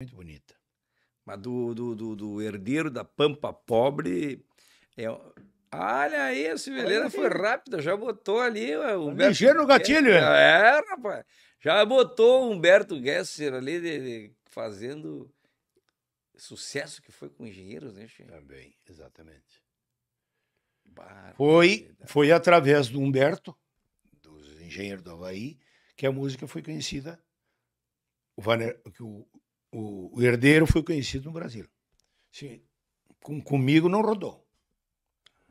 Muito bonita. Mas do, do, do, do herdeiro da Pampa Pobre. É... Olha aí, a Silveira foi rápida, já botou ali. O tá Humberto Ligeiro no gatilho, é. rapaz. Já botou o Humberto Gesser ali de, de, fazendo sucesso que foi com engenheiros, né, Chico? Também, exatamente. foi, foi através do Humberto, dos engenheiros do Havaí, que a música foi conhecida. O Vaner, que o o, o herdeiro foi conhecido no Brasil. Sim, com, comigo não rodou.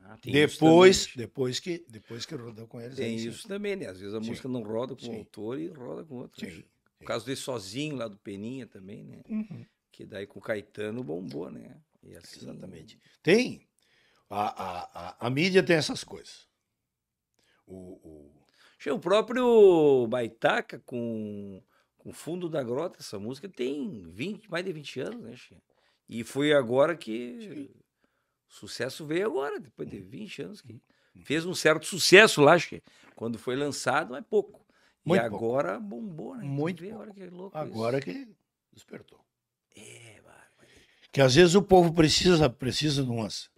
Ah, depois, depois que depois que rodou com eles. Tem isso sim. também, né? Às vezes a sim. música não roda com o um autor e roda com outro. Sim. O caso dele sozinho lá do Peninha também, né? Uhum. Que daí com o Caetano bombou, né? Assim... Exatamente. Tem. A, a, a, a, mídia tem essas coisas. O, o... o próprio Baitaca com o Fundo da Grota, essa música tem 20, mais de 20 anos, né, Chico? E foi agora que o sucesso veio agora, depois de 20 uhum. anos que uhum. fez um certo sucesso lá, Chico. Quando foi lançado, mas pouco. Muito e agora pouco. bombou, né? Muito. Vê, agora que é louco agora isso. que despertou. É, mano. Que às vezes o povo precisa, precisa de umas,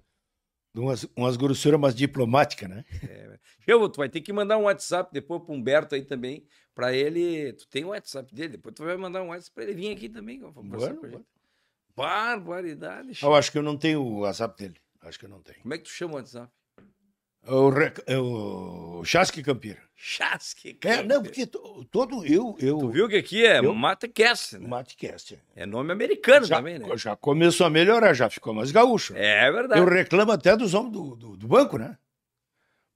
de umas, umas mais diplomáticas, né? É, eu, tu vai ter que mandar um WhatsApp depois pro Humberto aí também, para ele. Tu tem o WhatsApp dele, depois tu vai mandar um WhatsApp para ele vir aqui também. Barbaridades. Barbaridade. Eu acho que eu não tenho o WhatsApp dele. Acho que eu não tenho. Como é que tu chama o WhatsApp? É o, Re... É o Chasque Campira. Chasque Campira. É, não, porque todo eu, eu. Tu viu que aqui é eu... Matecast, né? Matecast. É, é nome americano já, também, né? Já começou a melhorar, já ficou mais gaúcho. É verdade. Eu reclamo até dos homens do, do, do banco, né?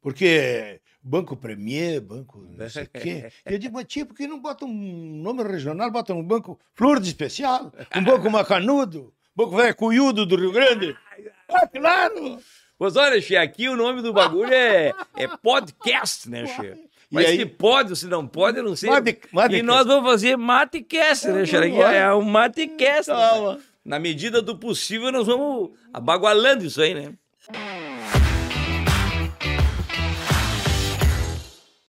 Porque Banco Premier, Banco não sei o quê. eu digo, mas tio, por que não bota um nome regional, bota um banco Flor de Especial, um banco Macanudo, banco Velho Cunhudo do Rio Grande? Ah, claro! Pois olha, Xê, aqui o nome do bagulho é, é podcast, né, Xê? Mas aí... se pode se não pode, eu não sei. Mate, mate e nós vamos fazer matecast, né, Xê? É um matecast. cast. Na medida do possível, nós vamos abagualando isso aí, né?